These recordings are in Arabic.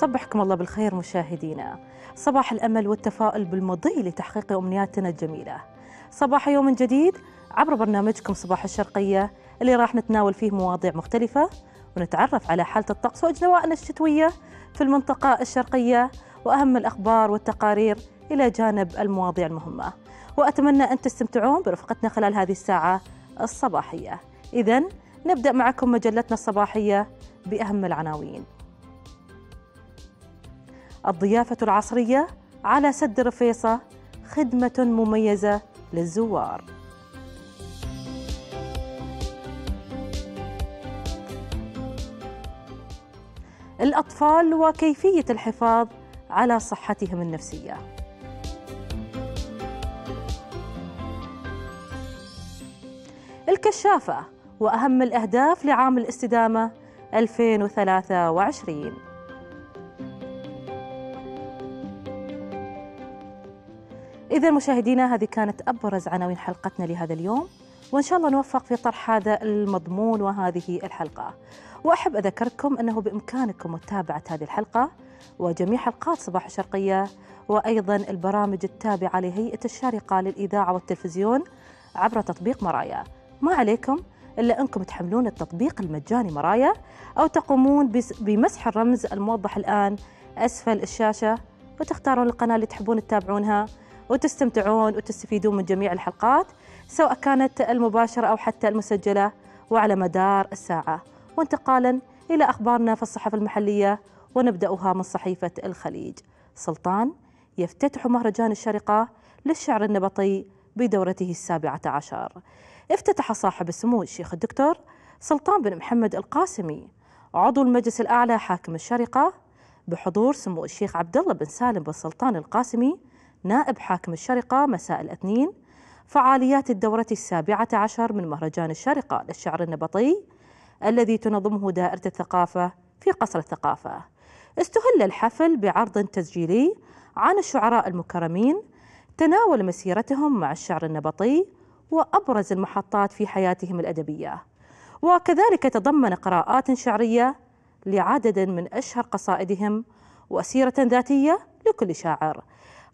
صبحكم الله بالخير مشاهدينا صباح الأمل والتفاؤل بالمضي لتحقيق أمنياتنا الجميلة صباح يوم جديد عبر برنامجكم صباح الشرقية اللي راح نتناول فيه مواضيع مختلفة ونتعرف على حالة الطقس وأجنواءنا الشتوية في المنطقة الشرقية وأهم الأخبار والتقارير إلى جانب المواضيع المهمة وأتمنى أن تستمتعون برفقتنا خلال هذه الساعة الصباحية إذا نبدأ معكم مجلتنا الصباحية بأهم العناوين الضيافة العصرية على سد رفيصة خدمة مميزة للزوار الأطفال وكيفية الحفاظ على صحتهم النفسية الكشافة وأهم الأهداف لعام الاستدامة 2023 إذا مشاهدينا هذه كانت أبرز عناوين حلقتنا لهذا اليوم وإن شاء الله نوفق في طرح هذا المضمون وهذه الحلقة وأحب أذكركم أنه بإمكانكم متابعة هذه الحلقة وجميع حلقات صباح الشرقية وأيضا البرامج التابعة لهيئة الشارقة للإذاعة والتلفزيون عبر تطبيق مرايا ما عليكم إلا أنكم تحملون التطبيق المجاني مرايا أو تقومون بمسح الرمز الموضح الآن أسفل الشاشة وتختارون القناة اللي تحبون تتابعونها وتستمتعون وتستفيدون من جميع الحلقات سواء كانت المباشرة أو حتى المسجلة وعلى مدار الساعة وانتقالا إلى أخبارنا في الصحف المحلية ونبدأها من صحيفة الخليج سلطان يفتتح مهرجان الشرقة للشعر النبطي بدورته السابعة عشر افتتح صاحب السمو الشيخ الدكتور سلطان بن محمد القاسمي عضو المجلس الأعلى حاكم الشرقة بحضور سمو الشيخ عبد الله بن سالم بن سلطان القاسمي نائب حاكم الشرقة مساء الاثنين فعاليات الدورة السابعة عشر من مهرجان الشارقة للشعر النبطي الذي تنظمه دائرة الثقافة في قصر الثقافة استهل الحفل بعرض تسجيلي عن الشعراء المكرمين تناول مسيرتهم مع الشعر النبطي وأبرز المحطات في حياتهم الأدبية وكذلك تضمن قراءات شعرية لعدد من أشهر قصائدهم وسيرة ذاتية لكل شاعر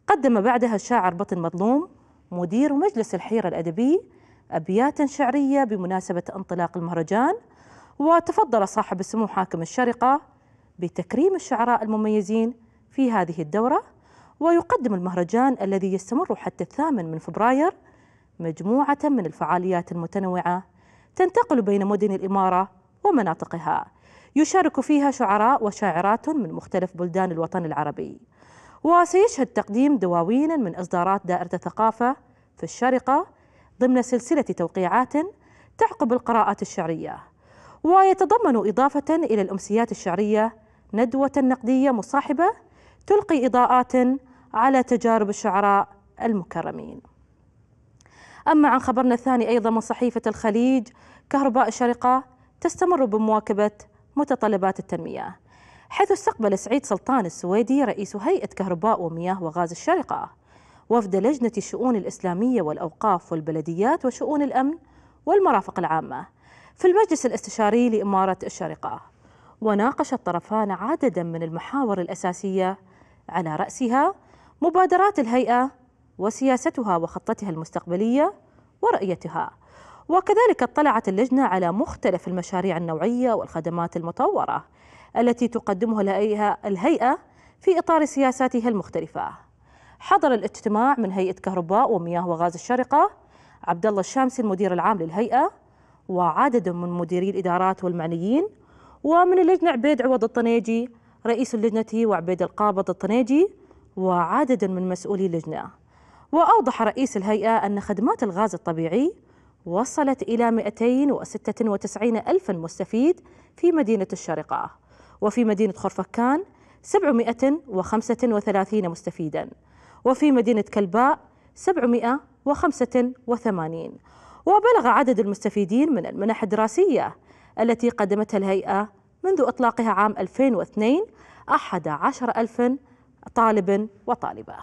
قدم بعدها الشاعر بطن مظلوم مدير مجلس الحيرة الأدبي أبيات شعرية بمناسبة انطلاق المهرجان وتفضل صاحب السمو حاكم الشرقة بتكريم الشعراء المميزين في هذه الدورة ويقدم المهرجان الذي يستمر حتى الثامن من فبراير مجموعة من الفعاليات المتنوعة تنتقل بين مدن الإمارة ومناطقها يشارك فيها شعراء وشاعرات من مختلف بلدان الوطن العربي وسيشهد تقديم دواوين من إصدارات دائرة الثقافة في الشارقة ضمن سلسلة توقيعات تعقب القراءات الشعرية ويتضمن إضافة إلى الأمسيات الشعرية ندوة نقدية مصاحبة تلقي إضاءات على تجارب الشعراء المكرمين أما عن خبرنا الثاني أيضا من صحيفة الخليج كهرباء الشارقة تستمر بمواكبة متطلبات التنمية حيث استقبل سعيد سلطان السويدي رئيس هيئة كهرباء ومياه وغاز الشارقة وفد لجنة الشؤون الإسلامية والأوقاف والبلديات وشؤون الأمن والمرافق العامة في المجلس الاستشاري لإمارة الشارقة وناقش الطرفان عددا من المحاور الأساسية على رأسها مبادرات الهيئة وسياستها وخطتها المستقبلية ورؤيتها وكذلك اطلعت اللجنة على مختلف المشاريع النوعية والخدمات المطورة التي تقدمها لها الهيئة في إطار سياساتها المختلفة حضر الاجتماع من هيئة كهرباء ومياه وغاز الشرقة عبد الله الشامسي المدير العام للهيئة وعدد من مديري الإدارات والمعنيين ومن اللجنة عبيد عوض الطنيجي رئيس اللجنة وعبيد القابض الطنيجي وعدد من مسؤولي اللجنة وأوضح رئيس الهيئة أن خدمات الغاز الطبيعي وصلت إلى 296 ألف مستفيد في مدينة الشرقة وفي مدينة خرفكان 735 مستفيدا وفي مدينة كلباء 785 وبلغ عدد المستفيدين من المنح الدراسية التي قدمتها الهيئة منذ إطلاقها عام 2002 11 ألف طالب وطالبة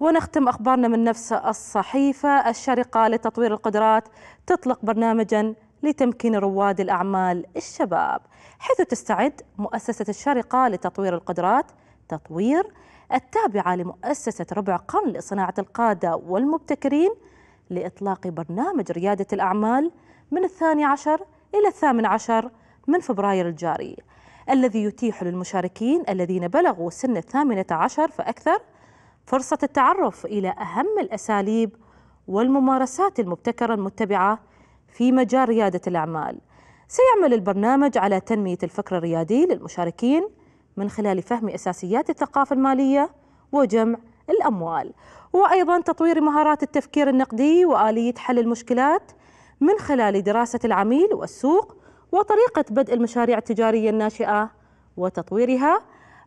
ونختم أخبارنا من نفس الصحيفة الشرقة لتطوير القدرات تطلق برنامجا لتمكين رواد الأعمال الشباب حيث تستعد مؤسسة الشارقة لتطوير القدرات تطوير التابعة لمؤسسة ربع قرن لصناعة القادة والمبتكرين لإطلاق برنامج ريادة الأعمال من الثاني عشر إلى الثامن عشر من فبراير الجاري الذي يتيح للمشاركين الذين بلغوا سن الثامنة عشر فأكثر فرصة التعرف إلى أهم الأساليب والممارسات المبتكرة المتبعة في مجال ريادة الأعمال سيعمل البرنامج على تنمية الفكر الريادي للمشاركين من خلال فهم أساسيات الثقافة المالية وجمع الأموال وأيضا تطوير مهارات التفكير النقدي وآلية حل المشكلات من خلال دراسة العميل والسوق وطريقة بدء المشاريع التجارية الناشئة وتطويرها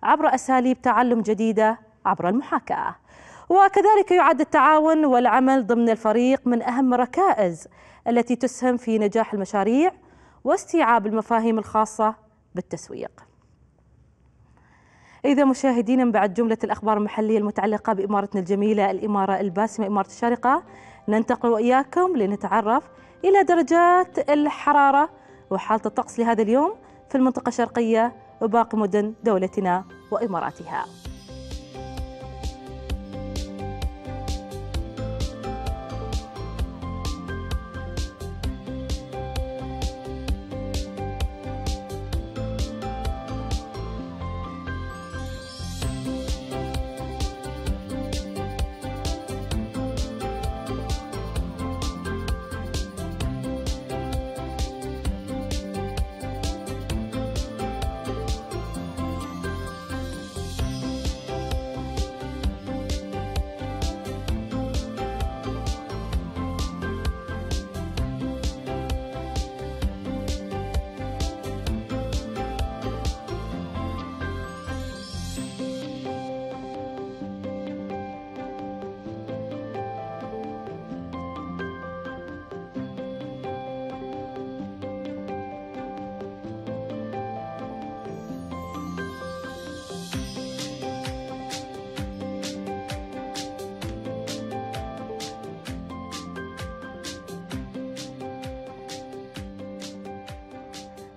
عبر أساليب تعلم جديدة عبر المحاكاة وكذلك يعد التعاون والعمل ضمن الفريق من أهم ركائز التي تسهم في نجاح المشاريع واستيعاب المفاهيم الخاصة بالتسويق إذا مشاهدينا من بعد جملة الأخبار المحلية المتعلقة بإمارتنا الجميلة الإمارة الباسمة إمارة الشارقة ننتقل وإياكم لنتعرف إلى درجات الحرارة وحالة الطقس لهذا اليوم في المنطقة الشرقية وباقي مدن دولتنا وإماراتها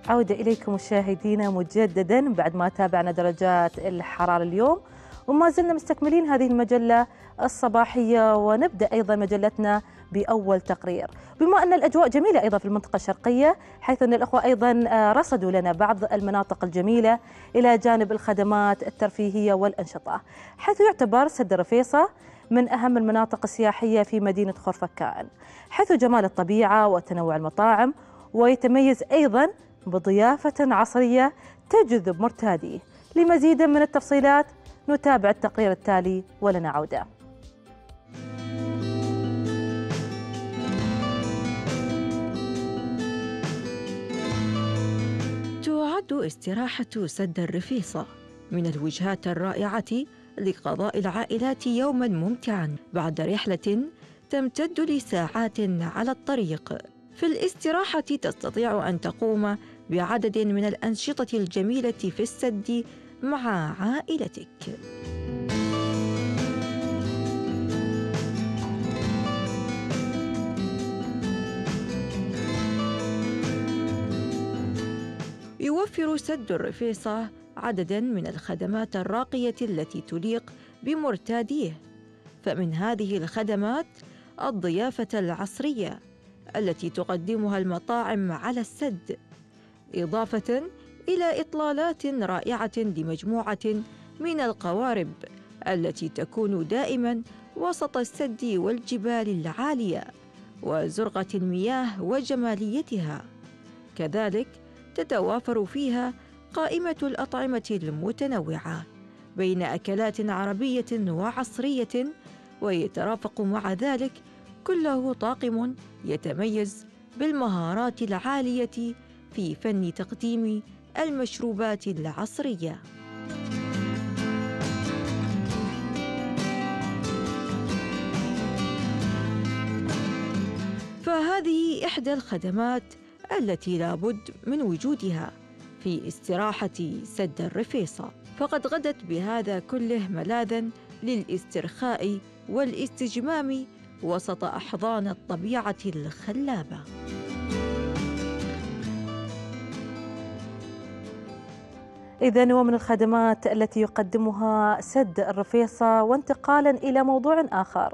عودة إليكم مشاهدينا مجددا بعد ما تابعنا درجات الحرارة اليوم وما زلنا مستكملين هذه المجلة الصباحية ونبدأ أيضا مجلتنا بأول تقرير بما أن الأجواء جميلة أيضا في المنطقة الشرقية حيث أن الأخوة أيضا آه، رصدوا لنا بعض المناطق الجميلة إلى جانب الخدمات الترفيهية والأنشطة حيث يعتبر سد رفيصة من أهم المناطق السياحية في مدينة خرفكان حيث جمال الطبيعة وتنوع المطاعم ويتميز أيضا بضيافة عصرية تجذب مرتاديه لمزيد من التفصيلات نتابع التقرير التالي ولنا عوده تعد استراحة سد الرفيصة من الوجهات الرائعة لقضاء العائلات يوما ممتعا بعد رحلة تمتد لساعات على الطريق. في الاستراحة تستطيع أن تقوم بعدد من الأنشطة الجميلة في السد مع عائلتك. يوفر سد الرفيصة عددا من الخدمات الراقية التي تليق بمرتاديه فمن هذه الخدمات الضيافة العصرية التي تقدمها المطاعم على السد إضافة إلى إطلالات رائعة لمجموعة من القوارب التي تكون دائما وسط السد والجبال العالية وزرقة المياه وجماليتها كذلك تتوافر فيها قائمة الأطعمة المتنوعة بين أكلات عربية وعصرية ويترافق مع ذلك كله طاقم يتميز بالمهارات العاليه في فن تقديم المشروبات العصريه فهذه احدى الخدمات التي لابد من وجودها في استراحه سد الرفيصه فقد غدت بهذا كله ملاذا للاسترخاء والاستجمام وسط احضان الطبيعه الخلابه إذا ومن الخدمات التي يقدمها سد الرفيصة وانتقالا إلى موضوع آخر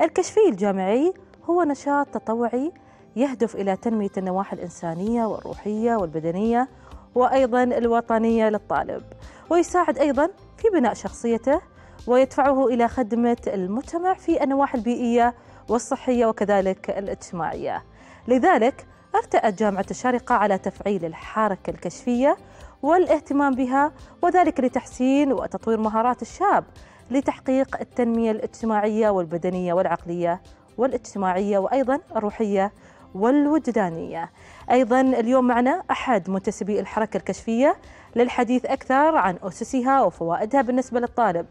الكشفي الجامعي هو نشاط تطوعي يهدف إلى تنمية النواحي الإنسانية والروحية والبدنية وأيضا الوطنية للطالب ويساعد أيضا في بناء شخصيته ويدفعه إلى خدمة المجتمع في النواحي البيئية والصحية وكذلك الاجتماعية لذلك ارتأت جامعة الشارقة على تفعيل الحركة الكشفية والاهتمام بها وذلك لتحسين وتطوير مهارات الشاب لتحقيق التنمية الاجتماعية والبدنية والعقلية والاجتماعية وأيضا الروحية والوجدانية أيضا اليوم معنا أحد منتسبي الحركة الكشفية للحديث أكثر عن أسسها وفوائدها بالنسبة للطالب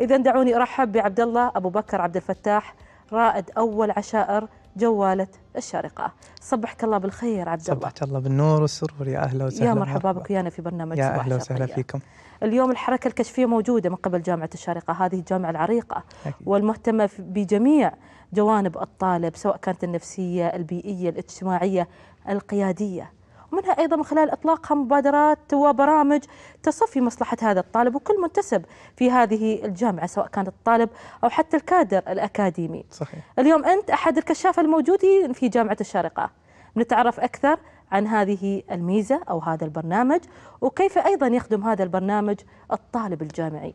إذا دعوني أرحب بعبد الله أبو بكر عبد الفتاح رائد أول عشائر جوالة الشارقة صبحك الله بالخير عبد الله صبحك الله بالنور والسرور يا أهلا وسهلا يا مرحبا بك ويانا في برنامج يا أهلا وسهلا فيكم اليوم الحركة الكشفية موجودة من قبل جامعة الشارقة هذه الجامعة العريقة والمهتمة بجميع جوانب الطالب سواء كانت النفسية البيئية الاجتماعية القيادية ومنها أيضا من خلال إطلاقها مبادرات وبرامج تصف في مصلحة هذا الطالب وكل منتسب في هذه الجامعة سواء كان الطالب أو حتى الكادر الأكاديمي صحيح. اليوم أنت أحد الكشافة الموجودين في جامعة الشارقة نتعرف أكثر عن هذه الميزة أو هذا البرنامج وكيف أيضا يخدم هذا البرنامج الطالب الجامعي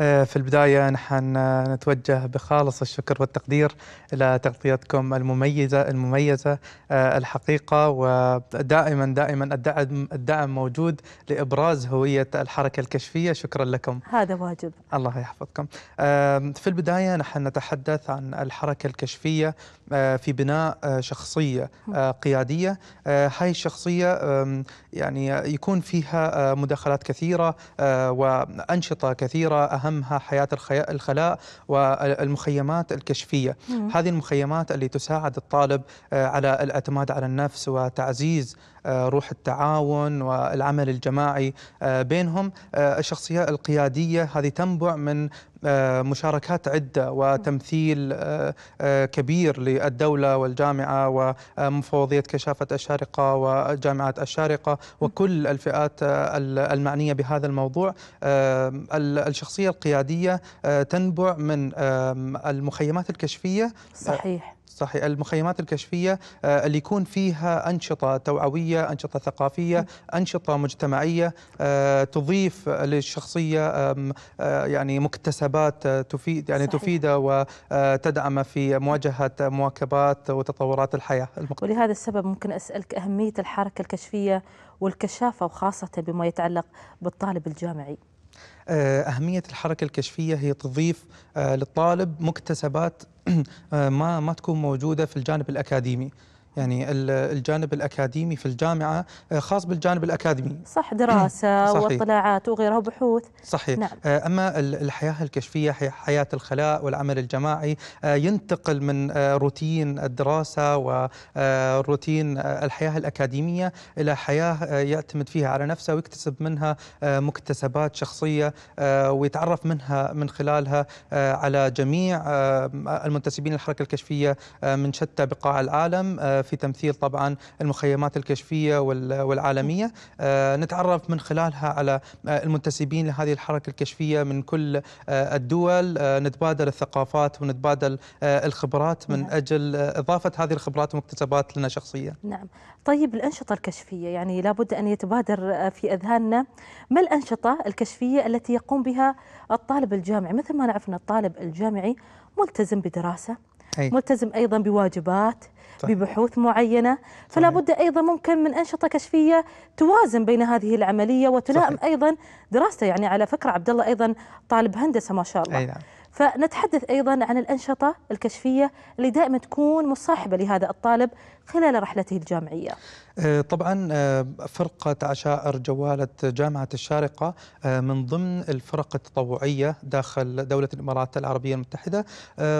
آه، في البداية نحن نتوجه بخالص الشكر والتقدير إلى تغطيتكم المميزة المميزة آه، الحقيقة ودائما دائما الدعم الدعم موجود لإبراز هوية الحركة الكشفية شكرا لكم هذا واجب الله يحفظكم آه، في البداية نحن نتحدث عن الحركة الكشفية في بناء شخصية قيادية هاي الشخصية يعني يكون فيها مداخلات كثيرة وأنشطة كثيرة أهم أهمها حياة الخلاء والمخيمات الكشفية مم. هذه المخيمات اللي تساعد الطالب آه، على الاعتماد على النفس وتعزيز آه، روح التعاون والعمل الجماعي آه، بينهم آه، الشخصية القيادية هذه تنبع من مشاركات عدة وتمثيل كبير للدولة والجامعة ومفوضية كشافة الشارقة وجامعة الشارقة وكل الفئات المعنية بهذا الموضوع الشخصية القيادية تنبع من المخيمات الكشفية صحيح صحيح المخيمات الكشفيه آه، اللي يكون فيها انشطه توعويه، انشطه ثقافيه، انشطه مجتمعيه آه، تضيف للشخصيه آه، يعني مكتسبات تفيد يعني تفيده وتدعمه في مواجهه مواكبات وتطورات الحياه المقبله. ولهذا السبب ممكن اسالك اهميه الحركه الكشفيه والكشافه وخاصه بما يتعلق بالطالب الجامعي. آه، أهمية الحركة الكشفية هي تضيف آه، للطالب مكتسبات آه، ما ما تكون موجودة في الجانب الأكاديمي يعني الجانب الأكاديمي في الجامعة آه، خاص بالجانب الأكاديمي صح دراسة واطلاعات وغيرها وبحوث صحيح نعم. آه، أما الحياة الكشفية حياة الخلاء والعمل الجماعي آه، ينتقل من روتين الدراسة وروتين الحياة الأكاديمية إلى حياة يعتمد فيها على نفسه ويكتسب منها مكتسبات شخصية ويتعرف منها من خلالها على جميع المنتسبين للحركة الكشفية من شتى بقاع العالم في تمثيل طبعا المخيمات الكشفية والعالمية آه، نتعرف من خلالها على آه، المنتسبين لهذه الحركة الكشفية من كل آه، الدول نتبادل الثقافات ونتبادل الخبرات من نعم. أجل إضافة هذه الخبرات ومكتسبات لنا شخصيا نعم طيب الأنشطة الكشفية يعني لابد أن يتبادر في أذهاننا ما الأنشطة الكشفية التي يقوم بها الطالب الجامعي مثل ما نعرف أن الطالب الجامعي ملتزم بدراسة أي. ملتزم أيضا بواجبات طيب. ببحوث معينة فلا بد أيضا ممكن من أنشطة كشفية توازن بين هذه العملية وتلائم صحيح. أيضا دراسته يعني على فكرة عبد الله أيضا طالب هندسة ما شاء الله أي نعم. فنتحدث أيضا عن الأنشطة الكشفية اللي دائما تكون مصاحبة لهذا الطالب خلال رحلته الجامعية آه، طبعا آه، فرقة عشائر جوالة جامعة الشارقة آه، من ضمن الفرق التطوعية داخل دولة الإمارات العربية المتحدة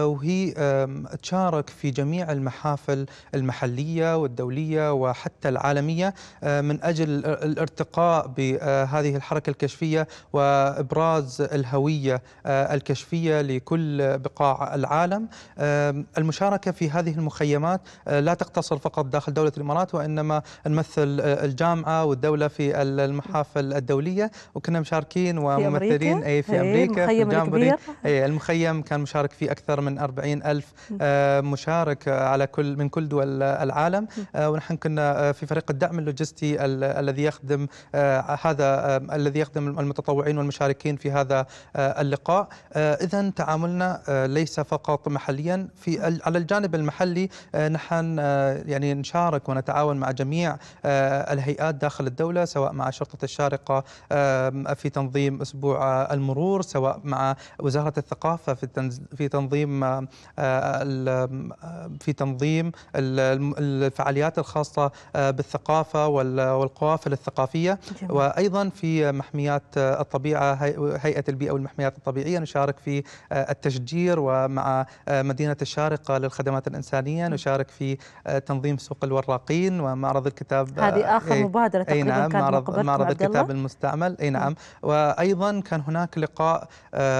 وهي تشارك في جميع المحافل المحلية والدولية وحتى العالمية من أجل الارتقاء بهذه الحركة الكشفية وإبراز الهوية الكشفية لكل بقاع العالم المشاركة في هذه المخيمات آه، لا تقتصر فقط داخل دولة الإمارات وإنما نمثل آه، الجامعة والدولة في المحافل الدولية وكنا مشاركين وممثلين في أمريكا, في أمريكا في الجامبري أي المخيم كان مشارك فيه أكثر من 40 ألف آه، مشارك على كل من كل دول العالم ونحن كنا في فريق الدعم اللوجستي الذي يخدم هذا الذي يخدم المتطوعين والمشاركين في هذا اللقاء إذا تعاملنا آه، ليس فقط محليا في على الجانب المحلي آه، نحن آه، يعني نشارك ونتعاون مع جميع الهيئات داخل الدوله سواء مع شرطه الشارقه في تنظيم اسبوع المرور سواء مع وزاره الثقافه في في تنظيم في تنظيم الفعاليات الخاصه بالثقافه والقوافل الثقافيه وايضا في محميات الطبيعه هيئه البيئه والمحميات الطبيعيه نشارك في آه، التشجير ومع آه، مدينة الشارقة للخدمات الإنسانية نشارك في آه، تنظيم سوق الوراقين ومعرض الكتاب هذه آخر إيه، مبادرة تقريبا أي نعم كانت معرض, معرض الكتاب المستعمل أي نعم وأيضا كان هناك لقاء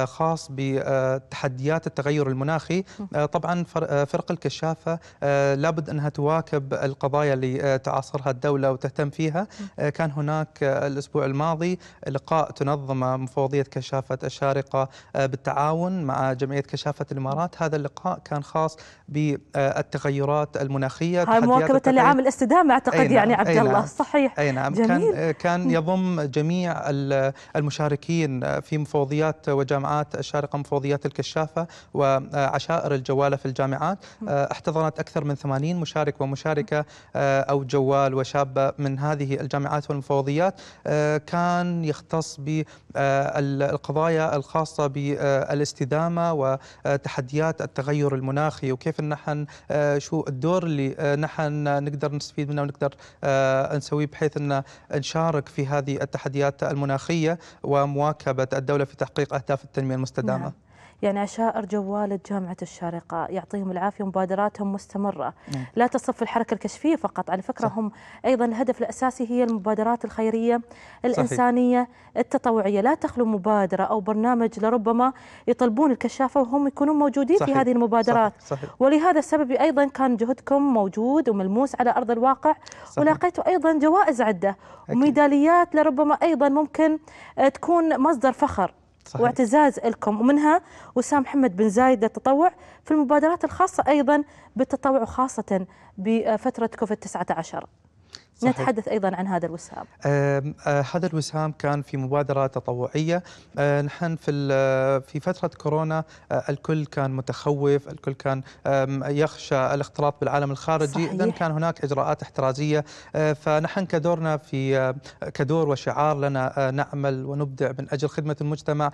خاص بتحديات التغير المناخي طبعا فرق الكشافة لابد أنها تواكب القضايا اللي تعاصرها الدولة وتهتم فيها كان هناك الأسبوع الماضي لقاء تنظم مفوضية كشافة الشارقة بالتعاون التعاون مع جمعية كشافة الإمارات هذا اللقاء كان خاص بالتغيرات المناخية هاي مواكبة لعام الاستدامة أعتقد نعم، يعني عبد الله نعم، صحيح أي نعم جميل. كان كان يضم جميع المشاركين في مفوضيات وجامعات الشارقة مفوضيات الكشافة وعشائر الجوالة في الجامعات آه، احتضنت أكثر من 80 مشارك ومشاركة آه، أو جوال وشابة من هذه الجامعات والمفوضيات آه، كان يختص بالقضايا الخاصة بالاستدامة الاستدامه وتحديات التغير المناخي وكيف نحن آه، شو الدور اللي آه، نحن نقدر نستفيد منه ونقدر آه، نسويه بحيث ان نشارك في هذه التحديات المناخيه ومواكبه الدوله في تحقيق اهداف التنميه المستدامه. نعم. يعني عشائر جوالة جامعة الشارقة يعطيهم العافية مبادراتهم مستمرة نعم. لا تصف الحركة الكشفية فقط على فكرة صح. هم أيضا الهدف الأساسي هي المبادرات الخيرية الإنسانية صحيح. التطوعية لا تخلو مبادرة أو برنامج لربما يطلبون الكشافة وهم يكونون موجودين صحيح. في هذه المبادرات صحيح. صحيح. ولهذا السبب أيضا كان جهدكم موجود وملموس على أرض الواقع صحيح. ولاقيتوا أيضا جوائز عدة وميداليات لربما أيضا ممكن آه، تكون مصدر فخر صحيح. واعتزاز لكم ومنها وسام محمد بن زايد التطوع في المبادرات الخاصة أيضا بالتطوع خاصة بفترة كوفيد 19 صحيح. نتحدث ايضا عن هذا الوسام. آه هذا الوسام كان في مبادره تطوعيه، آه نحن في في فتره كورونا آه الكل كان متخوف، الكل كان يخشى الاختلاط بالعالم الخارجي، اذا كان هناك اجراءات احترازيه أه، فنحن كدورنا في أه، كدور وشعار لنا أه، نعمل ونبدع من اجل خدمه المجتمع،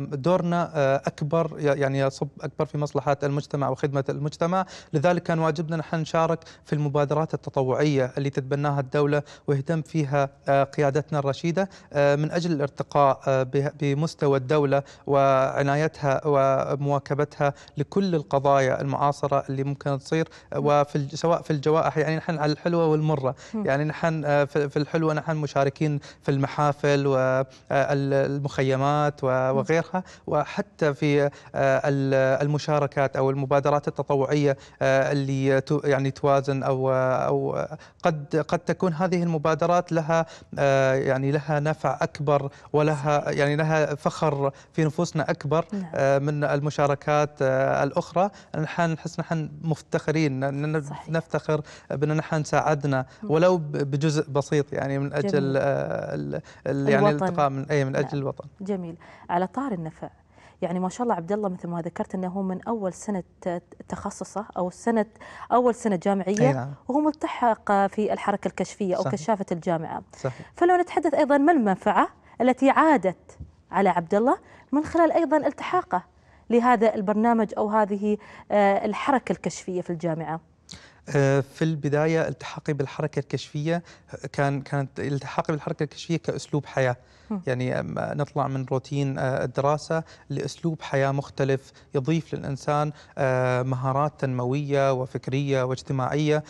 دورنا اكبر يعني يصب اكبر في مصلحه المجتمع وخدمه المجتمع، لذلك كان واجبنا نحن نشارك في المبادرات التطوعيه اللي تتبناها بناها الدولة ويهتم فيها آه، قيادتنا الرشيدة آه، من أجل الارتقاء آه، بمستوى الدولة وعنايتها ومواكبتها لكل القضايا المعاصرة اللي ممكن تصير وفي سواء في الجوائح يعني نحن على الحلوة والمرة يعني نحن في الحلوة نحن مشاركين في المحافل والمخيمات وغيرها وحتى في المشاركات أو المبادرات التطوعية اللي يعني توازن أو أو قد قد قد تكون هذه المبادرات لها آه، يعني لها نفع اكبر ولها يعني لها فخر في نفوسنا اكبر آه، نعم. من المشاركات آه، الاخرى نحن نحس نحن مفتخرين نفتخر بان نحن ساعدنا ولو بجزء بسيط يعني من اجل يعني الالتقاء من اي من اجل نعم. الوطن جميل على طار النفع يعني ما شاء الله عبد الله مثل ما ذكرت انه هو من اول سنه تخصصه او سنه اول سنه جامعيه نعم. وهو ملتحق في الحركه الكشفيه او صحيح. كشافه الجامعه صحيح. فلو نتحدث ايضا ما المنفعه التي عادت على عبد الله من خلال ايضا التحاقه لهذا البرنامج او هذه آه، الحركه الكشفيه في الجامعه آه، في البداية التحاقي بالحركة الكشفية كان كانت التحاقي بالحركة الكشفية كأسلوب حياة يعني نطلع من روتين آه، الدراسة لأسلوب حياة مختلف يضيف للإنسان آه، مهارات تنموية وفكرية واجتماعية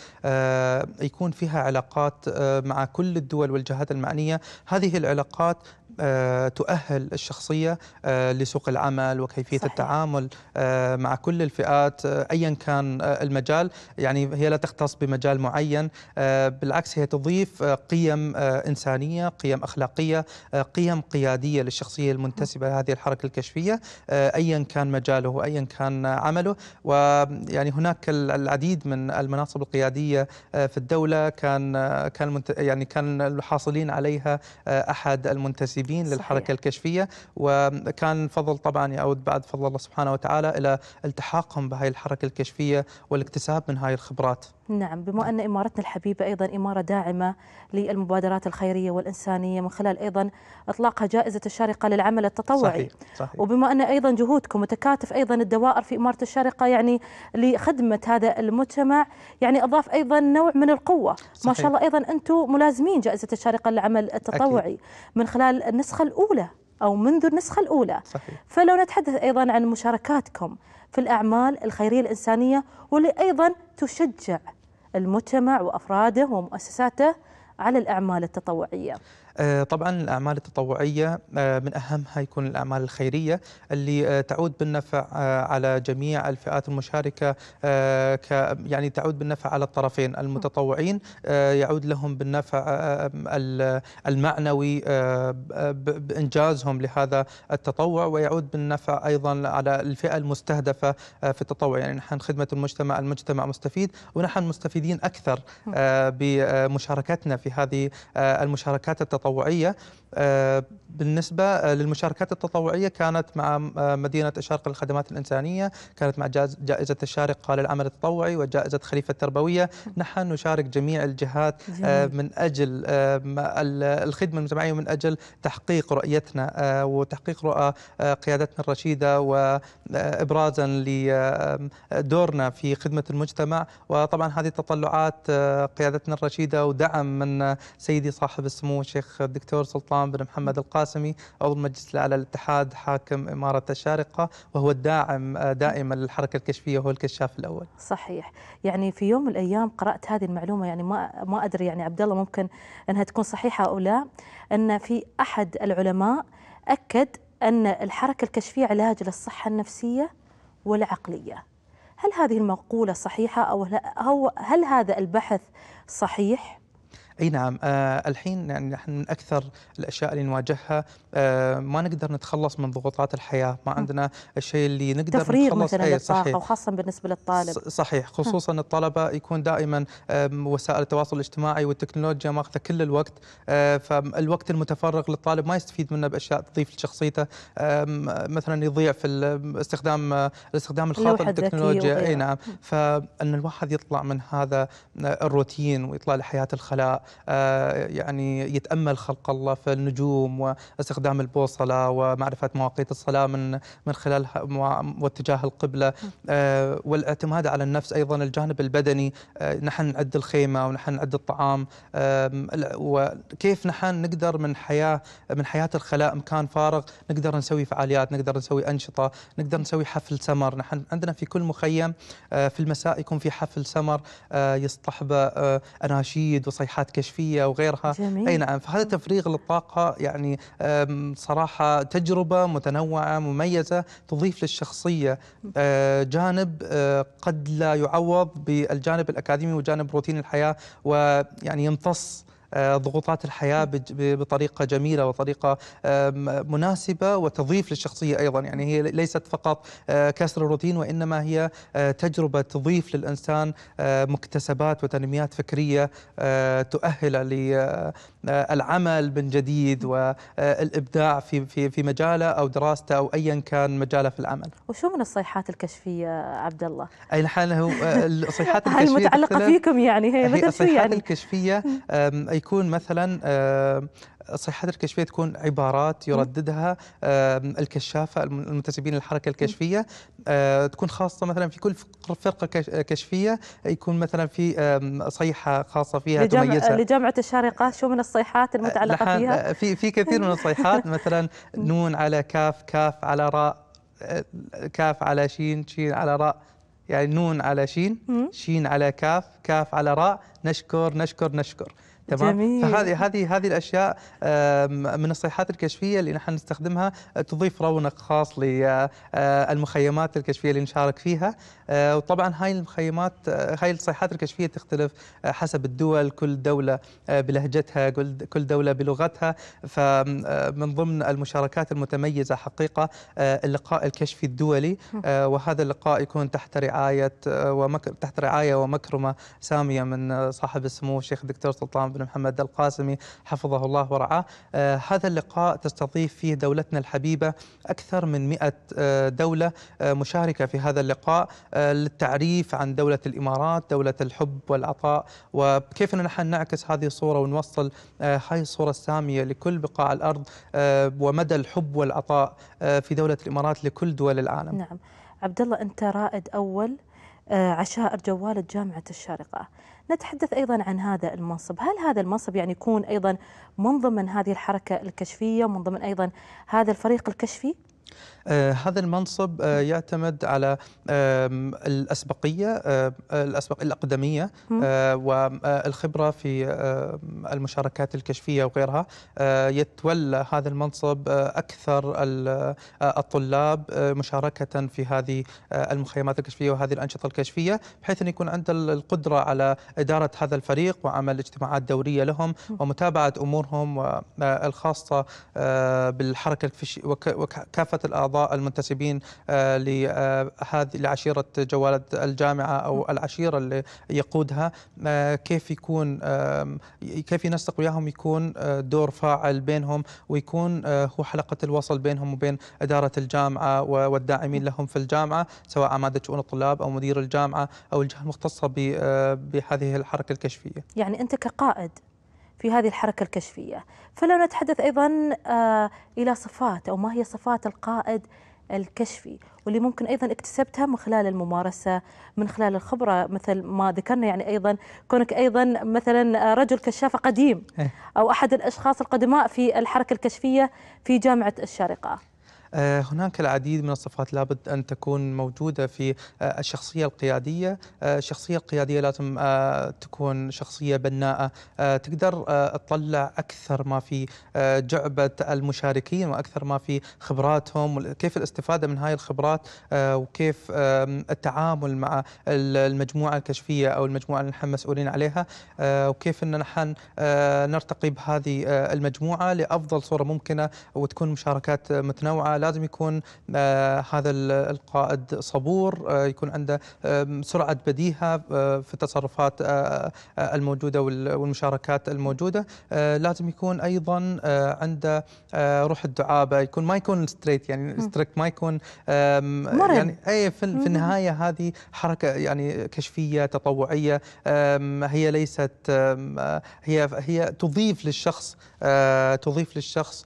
يكون فيها علاقات مع كل الدول والجهات المعنية هذه العلاقات آه، تؤهل الشخصية آه، لسوق العمل وكيفية صحيح. التعامل آه، مع كل الفئات أيا كان المجال يعني هي لا تختص بمجال معين بالعكس هي تضيف قيم إنسانية قيم أخلاقية قيم قيادية للشخصية المنتسبة لهذه الحركة الكشفية أيا كان مجاله أيا كان عمله ويعني هناك العديد من المناصب القيادية في الدولة كان كان يعني كان الحاصلين عليها أحد المنتسبين الجاذبين صحيح. للحركة الكشفية وكان فضل طبعا يعود بعد فضل الله سبحانه وتعالى إلى التحاقهم بهذه الحركة الكشفية والاكتساب من هاي الخبرات نعم بما أن إمارتنا الحبيبة أيضا إمارة داعمة للمبادرات الخيرية والإنسانية من خلال أيضا إطلاقها جائزة الشارقة للعمل التطوعي صحيح. صحيح. وبما أن أيضا جهودكم وتكاتف أيضا الدوائر في إمارة الشارقة يعني لخدمة هذا المجتمع يعني أضاف أيضا نوع من القوة صحيح. ما شاء الله أيضا أنتم ملازمين جائزة الشارقة للعمل التطوعي أكيد. من خلال النسخة الأولى أو منذ النسخة الأولى صحيح. فلو نتحدث أيضا عن مشاركاتكم في الأعمال الخيرية الإنسانية واللي أيضا تشجع المجتمع وافراده ومؤسساته على الاعمال التطوعيه. آه، طبعا الاعمال التطوعيه آه، من اهمها يكون الاعمال الخيريه اللي آه، تعود بالنفع على جميع الفئات المشاركه ك يعني تعود بالنفع على الطرفين المتطوعين يعود لهم بالنفع المعنوي بانجازهم لهذا التطوع ويعود بالنفع ايضا على الفئه المستهدفه في التطوع يعني نحن خدمه المجتمع المجتمع مستفيد ونحن مستفيدين اكثر بمشاركتنا في هذه المشاركات التطوعيه التطوعية آه، بالنسبة آه، للمشاركات التطوعية كانت مع آه، مدينة الشرق للخدمات الإنسانية كانت مع جائزة الشارقه للعمل التطوعي وجائزة خليفة التربوية نحن نشارك جميع الجهات من أجل الخدمة المجتمعية ومن أجل تحقيق رؤيتنا وتحقيق رؤى قيادتنا الرشيدة وإبرازا لدورنا في خدمة المجتمع وطبعا هذه تطلعات قيادتنا الرشيدة ودعم من سيدي صاحب السمو الشيخ الدكتور سلطان مروان بن محمد القاسمي عضو المجلس الأعلى للاتحاد حاكم إمارة الشارقة وهو الداعم دائما للحركة الكشفية وهو الكشاف الأول صحيح يعني في يوم من الأيام قرأت هذه المعلومة يعني ما ما أدري يعني عبد الله ممكن أنها تكون صحيحة أو لا أن في أحد العلماء أكد أن الحركة الكشفية علاج للصحة النفسية والعقلية هل هذه المقولة صحيحة أو هل هذا البحث صحيح؟ اي نعم آه الحين يعني نحن من اكثر الاشياء اللي نواجهها آه ما نقدر نتخلص من ضغوطات الحياه، ما عندنا الشيء اللي نقدر تفريغ نتخلص مثلا للطاقه وخاصه بالنسبه للطالب صحيح خصوصا هم. الطلبه يكون دائما آه وسائل التواصل الاجتماعي والتكنولوجيا ماخذه كل الوقت آه فالوقت المتفرغ للطالب ما يستفيد منه باشياء تضيف لشخصيته آه مثلا يضيع في استخدام آه، استخدام الاستخدام الخاطئ للتكنولوجيا اي نعم فان الواحد يطلع من هذا آه، الروتين ويطلع لحياه الخلاء آه، يعني يتأمل خلق الله في النجوم واستخدام البوصلة ومعرفة مواقيت الصلاة من من خلال واتجاه القبلة آه، والاعتماد على النفس أيضا الجانب البدني آه، نحن نعد الخيمة ونحن نعد الطعام وكيف نحن نقدر من حياة من حياة الخلاء مكان فارغ نقدر نسوي فعاليات نقدر نسوي أنشطة نقدر نسوي حفل سمر نحن عندنا في كل مخيم في المساء يكون في حفل سمر يصطحبه أناشيد وصيحات الكشفيه وغيرها جميل. اي نعم فهذا تفريغ للطاقه يعني صراحه تجربه متنوعه مميزه تضيف للشخصيه آه، جانب آه، قد لا يعوض بالجانب الاكاديمي وجانب روتين الحياه ويعني يمتص آه، ضغوطات الحياه بطريقه جميله وطريقه مناسبه وتضيف للشخصيه ايضا يعني هي ليست فقط آه، كسر الروتين وانما هي آه، تجربه تضيف للانسان مكتسبات وتنميات فكريه تؤهله للعمل من جديد والابداع في في في مجاله او دراسته او ايا كان مجاله في العمل. وشو من الصيحات الكشفيه عبد الله؟ اي الحال هو الصيحات الكشفيه متعلقة فيكم يعني هي مثل الصيحات يعني. الكشفيه يكون مثلا آه، صيحات الكشفيه تكون عبارات يرددها آه، الكشافه المنتسبين للحركه الكشفيه آه، تكون خاصه مثلا في كل فرقه كشفيه يكون مثلا في صيحه خاصه فيها لجمع تميزها لجامعه الشارقه شو من الصيحات المتعلقه فيها؟ في في كثير من الصيحات مثلا نون على كاف كاف على راء كاف على شين شين على راء يعني نون على شين شين على كاف كاف على راء نشكر نشكر نشكر تمام جميل. فهذه هذه هذه الاشياء من الصيحات الكشفيه اللي نحن نستخدمها آه، تضيف رونق خاص للمخيمات آه، آه، الكشفيه اللي نشارك فيها وطبعا هاي المخيمات هاي الصيحات الكشفيه تختلف حسب الدول كل دوله بلهجتها كل دوله بلغتها فمن ضمن المشاركات المتميزه حقيقه اللقاء الكشفي الدولي وهذا اللقاء يكون تحت رعايه ومكر تحت رعايه ومكرمه ساميه من صاحب السمو الشيخ الدكتور سلطان بن محمد القاسمي حفظه الله ورعاه آه، هذا اللقاء تستضيف فيه دولتنا الحبيبة أكثر من 100 آه، دولة آه، مشاركة في هذا اللقاء للتعريف عن دولة الإمارات دولة الحب والعطاء وكيف نحن نعكس هذه الصورة ونوصل هاي الصورة السامية لكل بقاع الأرض ومدى الحب والعطاء في دولة الإمارات لكل دول العالم نعم عبد الله أنت رائد أول عشائر جوال جامعة الشارقة نتحدث أيضا عن هذا المنصب هل هذا المنصب يعني يكون أيضا من ضمن هذه الحركة الكشفية ومن ضمن أيضا هذا الفريق الكشفي؟ آه، هذا المنصب آه، يعتمد على الأسبقية آه، الأسبق الأقدمية والخبرة في المشاركات الكشفية وغيرها يتولى هذا المنصب أكثر الطلاب مشاركة في هذه المخيمات الكشفية وهذه الأنشطة الكشفية بحيث أن يكون عند القدرة على إدارة هذا الفريق وعمل اجتماعات دورية لهم ومتابعة أمورهم الخاصة بالحركة وكافة الأعضاء أعضاء المنتسبين آه، لهذه آه، لعشيرة جوالة الجامعة أو العشيرة اللي يقودها آه، كيف يكون كيف ينسق وياهم يكون دور فاعل بينهم ويكون هو حلقة الوصل بينهم وبين إدارة الجامعة والداعمين لهم في الجامعة سواء عمادة شؤون الطلاب أو مدير الجامعة أو الجهة المختصة بهذه الحركة الكشفية يعني أنت كقائد في هذه الحركة الكشفية فلو نتحدث أيضا آه، إلى صفات أو ما هي صفات القائد الكشفي واللي ممكن ايضا اكتسبتها من خلال الممارسه من خلال الخبره مثل ما ذكرنا يعني ايضا كونك ايضا مثلا آه، رجل كشافه قديم إيه. او احد الاشخاص القدماء في الحركه الكشفيه في جامعه الشارقه آه، هناك العديد من الصفات لابد أن تكون موجودة في آه، الشخصية القيادية آه، الشخصية القيادية لازم تكون شخصية بناءة تقدر تطلع أكثر ما في جعبة المشاركين وأكثر ما في خبراتهم كيف الاستفادة من هاي الخبرات وكيف التعامل مع المجموعة الكشفية أو المجموعة اللي نحن مسؤولين عليها وكيف أن نحن نرتقي بهذه المجموعة لأفضل صورة ممكنة وتكون مشاركات متنوعة لازم يكون آه، هذا القائد صبور آه، يكون عنده سرعة بديهة آه، في التصرفات الموجودة والمشاركات الموجودة لازم يكون أيضا عنده روح الدعابة يكون ما يكون ستريت يعني ستريكت ما يكون مرن. يعني أي في النهاية هذه حركة يعني كشفية تطوعية هي ليست هي هي تضيف للشخص تضيف للشخص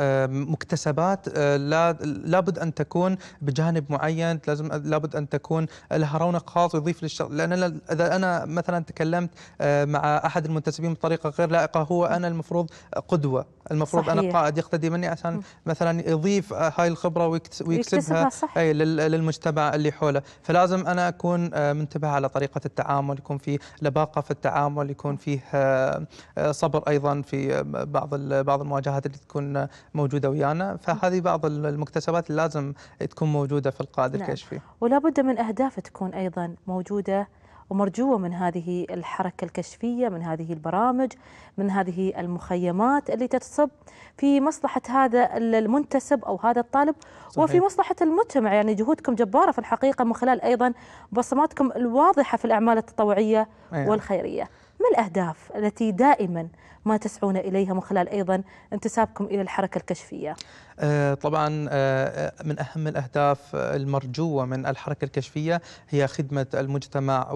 آه، مكتسبات آه، لا لابد ان تكون بجانب معين لازم لابد ان تكون لها رونق خاص يضيف للشغل لان اذا انا مثلا تكلمت آه، مع احد المنتسبين بطريقه غير لائقه هو انا المفروض قدوه المفروض صحيح. انا قائد يقتدي مني عشان مثلا يضيف آه، هاي الخبره ويكتسبها, ويكتسبها صح. أي للمجتمع اللي حوله فلازم انا اكون آه، منتبه على طريقه التعامل يكون في لباقه في التعامل يكون فيه آه، صبر ايضا في بعض بعض المواجهات اللي تكون موجوده ويانا فهذه بعض المكتسبات اللي لازم تكون موجوده في القائد نعم. الكشفي بد من اهداف تكون ايضا موجوده ومرجوة من هذه الحركة الكشفية من هذه البرامج من هذه المخيمات اللي تتصب في مصلحة هذا المنتسب أو هذا الطالب صحيح. وفي مصلحة المجتمع يعني جهودكم جبارة في الحقيقة من خلال أيضا بصماتكم الواضحة في الأعمال التطوعية أيه. والخيرية ما الأهداف التي دائما ما تسعون إليها من خلال أيضا انتسابكم إلى الحركة الكشفية آه، طبعا آه، آه، من أهم الأهداف المرجوة من الحركة الكشفية هي خدمة المجتمع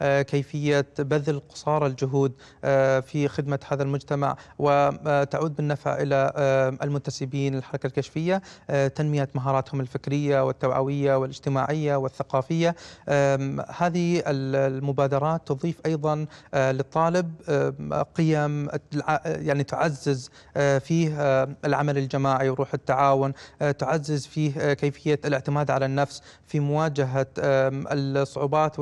وكيفية بذل قصارى الجهود في خدمة هذا المجتمع وتعود بالنفع إلى المنتسبين للحركة الكشفية تنمية مهاراتهم الفكرية والتوعوية والاجتماعية والثقافية هذه المبادرات تضيف أيضا للطالب قيم يعني تعزز فيه العمل الجماعي وروح التعاون آه، تعزز فيه آه، كيفية الاعتماد على النفس في مواجهة الصعوبات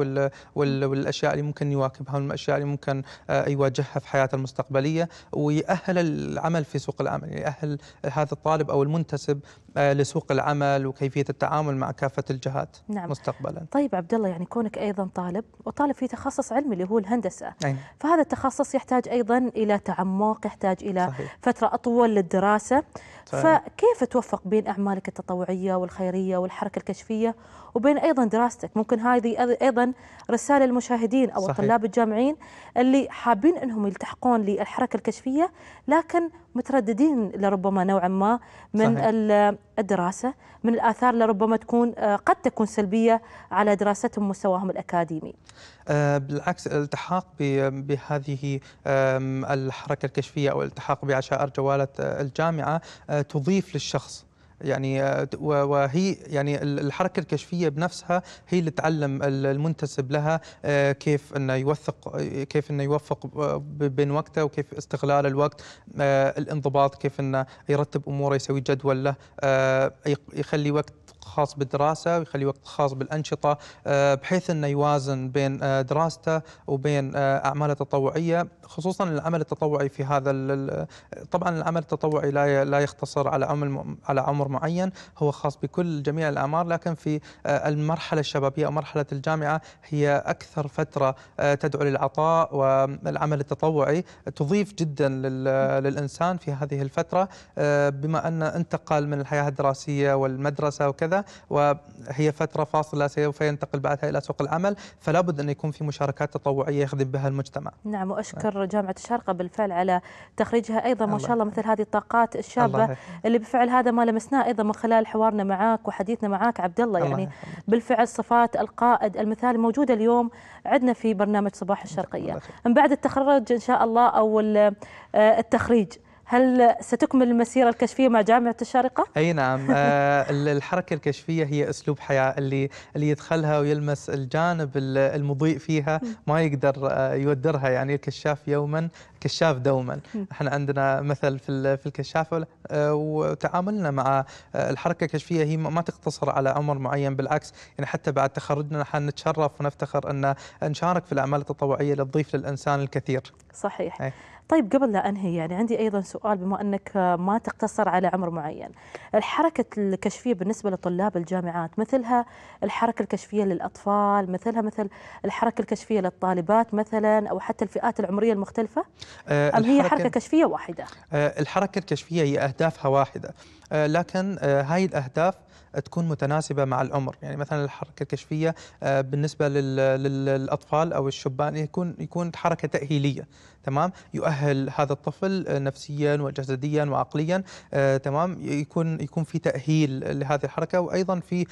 والأشياء اللي ممكن يواكبها والأشياء اللي ممكن آه، يواجهها في حياته المستقبلية ويأهل العمل في سوق العمل يأهل هذا الطالب أو المنتسب لسوق العمل وكيفية التعامل مع كافة الجهات نعم. مستقبلا طيب عبد الله يعني كونك أيضا طالب وطالب في تخصص علمي اللي هو الهندسة أي. فهذا التخصص يحتاج أيضا إلى تعمق يحتاج إلى صحيح. فترة أطول للدراسة صحيح. كيف توفق بين أعمالك التطوعية والخيرية والحركة الكشفية وبين أيضا دراستك ممكن هذه أيضا رسالة للمشاهدين أو صحيح. الطلاب الجامعين اللي حابين أنهم يلتحقون للحركة الكشفية لكن مترددين لربما نوعا ما من صحيح. الدراسه من الاثار لربما تكون آه، قد تكون سلبيه على دراستهم ومستواهم الاكاديمي. آه، بالعكس الالتحاق بهذه الحركه الكشفيه او الالتحاق بعشائر جوالة آه، الجامعه تضيف للشخص يعني آه، وهي يعني الحركه الكشفيه بنفسها هي اللي تعلم المنتسب لها آه، كيف انه يوثق كيف انه يوفق آه، بين وقته وكيف استغلال الوقت الانضباط كيف انه يرتب اموره يسوي جدول له يخلي وقت خاص بالدراسة ويخلي وقت خاص بالأنشطة آه، بحيث أنه يوازن بين آه، دراسته وبين آه، أعماله التطوعية خصوصا العمل التطوعي في هذا طبعا العمل التطوعي لا لا يختصر على عمر على عمر معين هو خاص بكل جميع الأعمار لكن في المرحلة الشبابية أو مرحلة الجامعة هي أكثر فترة تدعو للعطاء والعمل التطوعي تضيف جدا للإنسان في هذه الفترة بما أنه انتقل من الحياة الدراسية والمدرسة وكذا وكذا وهي فترة فاصلة سوف ينتقل بعدها إلى سوق العمل فلا بد أن يكون في مشاركات تطوعية يخدم بها المجتمع نعم وأشكر نعم. جامعة الشارقة بالفعل على تخريجها أيضا ما شاء الله مثل هذه الطاقات الشابة الله. اللي بفعل هذا ما لمسناه أيضا من خلال حوارنا معك وحديثنا معك عبد الله يعني بالفعل صفات القائد المثالي موجودة اليوم عندنا في برنامج صباح الشرقية من بعد التخرج إن شاء الله أو آه، التخريج هل ستكمل المسيرة الكشفية مع جامعة الشارقة؟ أي نعم آه، الحركة الكشفية هي أسلوب حياة اللي اللي يدخلها ويلمس الجانب المضيء فيها ما يقدر آه، يودرها يعني الكشاف يوما كشاف دوما احنا عندنا مثل في في الكشافه آه، وتعاملنا مع آه، الحركه الكشفيه هي ما تقتصر على عمر معين بالعكس يعني حتى بعد تخرجنا نحن نتشرف ونفتخر ان نشارك في الاعمال التطوعيه اللي تضيف للانسان الكثير صحيح هي. طيب قبل لا انهي يعني عندي ايضا سؤال بما انك ما تقتصر على عمر معين. الحركه الكشفيه بالنسبه لطلاب الجامعات مثلها الحركه الكشفيه للاطفال، مثلها مثل الحركه الكشفيه للطالبات مثلا او حتى الفئات العمريه المختلفه؟ أم آه، هي حركة كشفية واحدة؟ آه، الحركة الكشفية هي أهدافها واحدة آه، لكن هاي الأهداف تكون متناسبه مع العمر يعني مثلا الحركه الكشفيه آه، بالنسبه للاطفال او الشبان يكون يكون حركه تاهيليه تمام يؤهل هذا الطفل آه، نفسيا وجسديا وعقليا آه، تمام يكون يكون في تاهيل لهذه الحركه وايضا في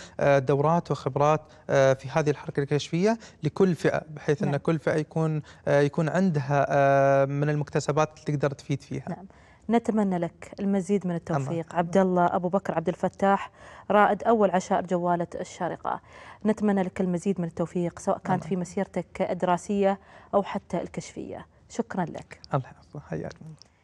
دورات وخبرات في هذه الحركه الكشفيه لكل فئه بحيث نعم. ان كل فئه يكون يكون عندها من المكتسبات اللي تقدر تفيد فيها نعم. نتمنى لك المزيد من التوفيق عبد الله أبو بكر عبد الفتاح رائد أول عشائر جوالة الشارقة نتمنى لك المزيد من التوفيق سواء كانت في مسيرتك الدراسية أو حتى الكشفية شكرا لك الله حياك